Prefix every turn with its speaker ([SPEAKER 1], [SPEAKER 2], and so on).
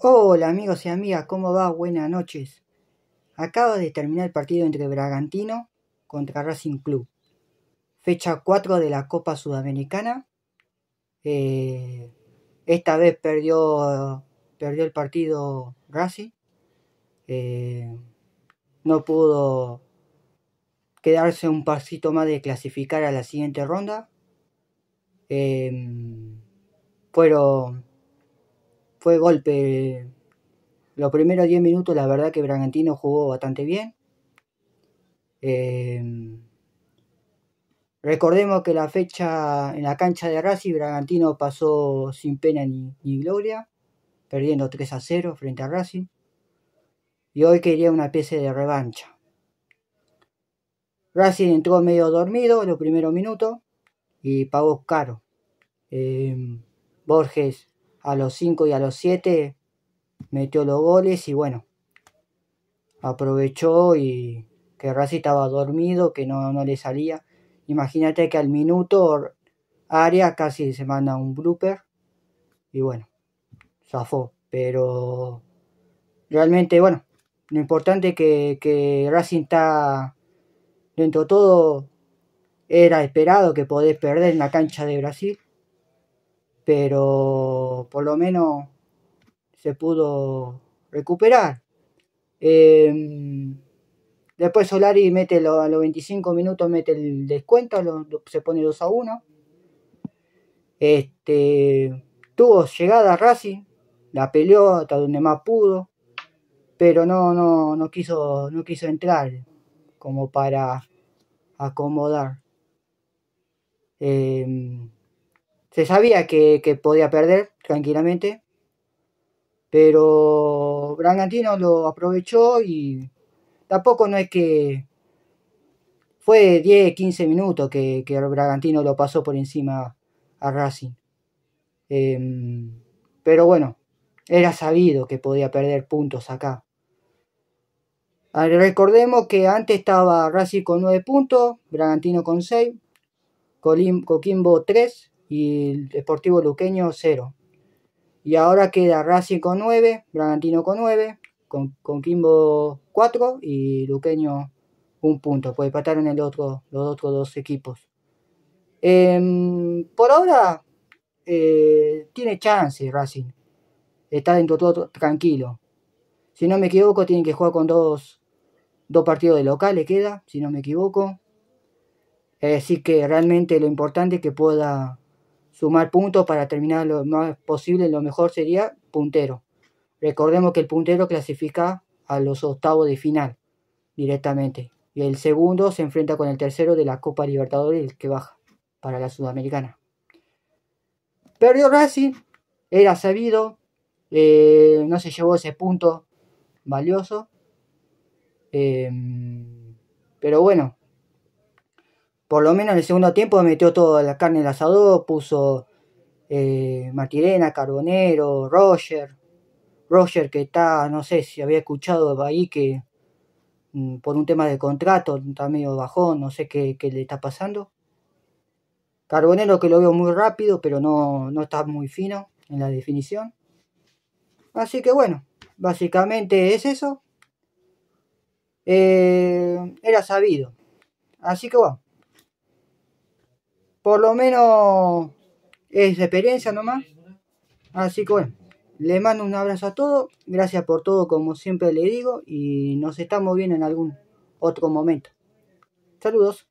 [SPEAKER 1] Hola amigos y amigas, ¿cómo va? Buenas noches. Acabo de terminar el partido entre Bragantino contra Racing Club. Fecha 4 de la Copa Sudamericana. Eh, esta vez perdió, perdió el partido Racing. Eh, no pudo quedarse un pasito más de clasificar a la siguiente ronda. Eh, fueron fue golpe. Los primeros 10 minutos, la verdad que Bragantino jugó bastante bien. Eh, recordemos que la fecha en la cancha de Racing, Bragantino pasó sin pena ni, gloria, perdiendo 3 a 0 frente a Racing. Y hoy quería una pieza de revancha. Racing entró medio dormido los primeros minutos y pagó caro. Eh, Borges a los 5 y a los 7 metió los goles y bueno, aprovechó y que Racing estaba dormido, que no, no le salía. Imagínate que al minuto área casi se manda un blooper y bueno, zafó. Pero realmente, bueno, lo importante es que, que Racing está dentro de todo, era esperado que podés perder en la cancha de Brasil pero por lo menos se pudo recuperar. Em, después Solari mete a los 25 minutos, mete el descuento, se pone 2 a 1. Este, tuvo llegada Racing, la peleó hasta donde más pudo, pero no, no, quiso, no quiso entrar como para acomodar. Em, se sabía que, podía perder tranquilamente, pero Bragantino lo aprovechó y tampoco no es que fue 10, 15 minutos que, Bragantino lo pasó por encima a Racing. Em, pero bueno, era sabido que podía perder puntos acá. Ah, recordemos que antes estaba Racing con 9 puntos, Bragantino con 6, Coquimbo 3, y el Deportivo Luqueño 0. Y ahora queda Racing con 9, Bragantino con 9, con, Kimbo 4 y Luqueño un punto, pues empataron el otro, los otros dos equipos. Em, por ahora eh, tiene chance Racing, está dentro todo tranquilo. Si no me equivoco, tienen que jugar con dos, dos partidos de local, le queda, si no me equivoco. Eh, así que realmente lo importante es que pueda sumar puntos para terminar lo más posible, lo mejor sería puntero. Recordemos que el puntero clasifica a los octavos de final directamente. Y el segundo se enfrenta con el tercero de la Copa Libertadores, el que baja para la Sudamericana. Perdió Racing, era sabido, eh, no se llevó ese punto valioso. Eh, pero bueno, por lo menos en el segundo tiempo metió toda la carne en asador, puso eh, Carbonero, Roger. Roger que está, no sé si había escuchado ahí que mm, por un tema de contrato está medio bajón, no sé qué, le está pasando. Carbonero que lo veo muy rápido, pero no, está muy fino en la definición. Así que bueno, básicamente es eso. Eh, era sabido. Así que bueno, por lo menos es experiencia nomás. Así que bueno, le mando un abrazo a todos, gracias por todo como siempre le digo y nos estamos viendo en algún otro momento. Saludos.